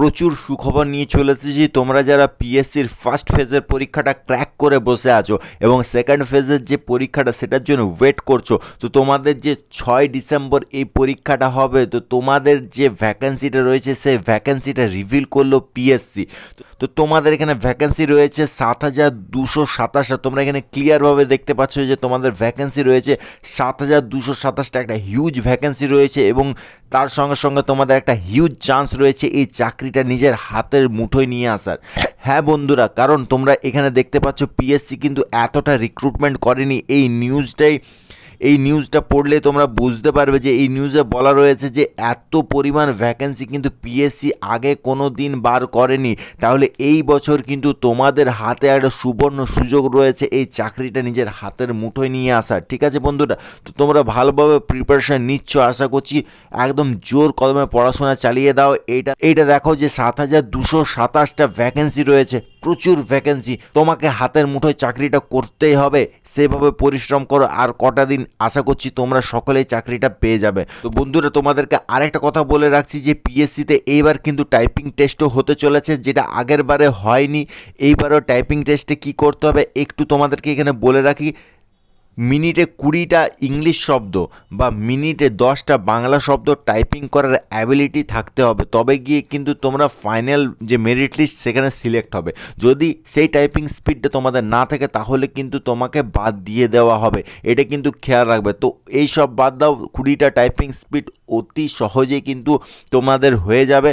প্রচুর সুখবর নিয়ে চলে এসেছি তোমরা যারা পিএসসির ফার্স্ট ফেজের পরীক্ষাটা ক্র্যাক করে বসে আছো এবং সেকেন্ড ফেজের যে পরীক্ষাটা সেটার জন্য ওয়েট করছো তো তোমাদের যে ছয় ডিসেম্বর এই পরীক্ষাটা হবে তো তোমাদের যে ভ্যাকেন্সিটা রয়েছে সেই ভ্যাকেন্সিটা রিভিল করলো পিএসসি তো তো তোমাদের এখানে ভ্যাকেন্সি রয়েছে সাত হাজার দুশো সাতাশটা তোমরা এখানে ক্লিয়ারভাবে দেখতে পাচ্ছ যে তোমাদের ভ্যাকেন্সি রয়েছে সাত হাজার দুশো সাতাশটা একটা হিউজ ভ্যাকেন্সি রয়েছে এবং তার সঙ্গে সঙ্গে তোমাদের একটা হিউজ চান্স রয়েছে এই চাকরিটা নিজের হাতের মুঠোয় নিয়ে আসার হ্যাঁ বন্ধুরা কারণ তোমরা এখানে দেখতে পাচ্ছ পিএসসি কিন্তু এতটা রিক্রুটমেন্ট করেনি এই নিউজটাই এই নিউজটা পড়লে তোমরা বুঝতে পারবে যে এই নিউজে বলা রয়েছে যে এত পরিমাণ ভ্যাকেন্সি কিন্তু পিএসসি আগে কোনো দিন বার করেনি তাহলে এই বছর কিন্তু তোমাদের হাতে একটা সুবর্ণ সুযোগ রয়েছে এই চাকরিটা নিজের হাতের মুঠোয় নিয়ে আসার ঠিক আছে বন্ধুরা তো তোমরা ভালোভাবে প্রিপারেশান নিচ্ছ আশা করছি একদম জোর কদমে পড়াশোনা চালিয়ে দাও এইটা এইটা দেখো যে সাত হাজার দুশো সাতাশটা ভ্যাকেন্সি রয়েছে প্রচুর ভ্যাকেন্সি তোমাকে হাতের মুঠোয় চাকরিটা করতেই হবে সেভাবে পরিশ্রম করো আর কটা দিন আশা করছি তোমরা সকলেই চাকরিটা পেয়ে যাবে তো বন্ধুরা তোমাদেরকে আরেকটা কথা বলে রাখছি যে পিএসসিতে এইবার কিন্তু টাইপিং টেস্টও হতে চলেছে যেটা আগের বারে হয়নি এইবারও টাইপিং টেস্টে কি করতে হবে একটু তোমাদেরকে এখানে বলে রাখি মিনিটে কুড়িটা ইংলিশ শব্দ বা মিনিটে দশটা বাংলা শব্দ টাইপিং করার অ্যাবিলিটি থাকতে হবে তবে গিয়ে কিন্তু তোমরা ফাইনাল যে মেরিট লিস্ট সেখানে সিলেক্ট হবে যদি সেই টাইপিং স্পিডটা তোমাদের না থাকে তাহলে কিন্তু তোমাকে বাদ দিয়ে দেওয়া হবে এটা কিন্তু খেয়াল রাখবে তো এই সব বাদ দাও কুড়িটা টাইপিং স্পিড অতি সহজে কিন্তু তোমাদের হয়ে যাবে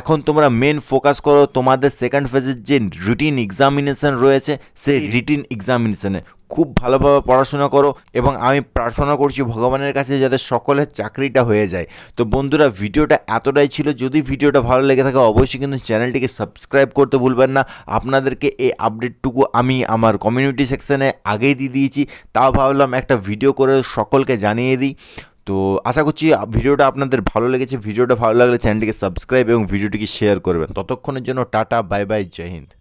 এখন তোমরা মেন ফোকাস করো তোমাদের সেকেন্ড ফেজের যে রিটিন এক্সামিনেশান রয়েছে সেই রিটিন এক্সামিনেশানে খুব ভালোভাবে পড়াশোনা করো এবং আমি প্রার্থনা করছি ভগবানের কাছে যাতে সকলের চাকরিটা হয়ে যায় তো বন্ধুরা ভিডিওটা এতটাই ছিল যদি ভিডিওটা ভালো লেগে থাকে অবশ্যই কিন্তু চ্যানেলটিকে সাবস্ক্রাইব করতে ভুলবেন না আপনাদেরকে এই আপডেটটুকু আমি আমার কমিউনিটি সেকশানে আগেই দিয়ে দিয়েছি তাও ভাবলাম একটা ভিডিও করে সকলকে জানিয়ে দিই তো আশা করছি ভিডিওটা আপনাদের ভালো লেগেছে ভিডিওটা ভালো লাগলে চ্যানেলটিকে সাবস্ক্রাইব এবং ভিডিওটিকে শেয়ার করবেন ততক্ষণের জন্য টাটা বাই বাই জয় হিন্দ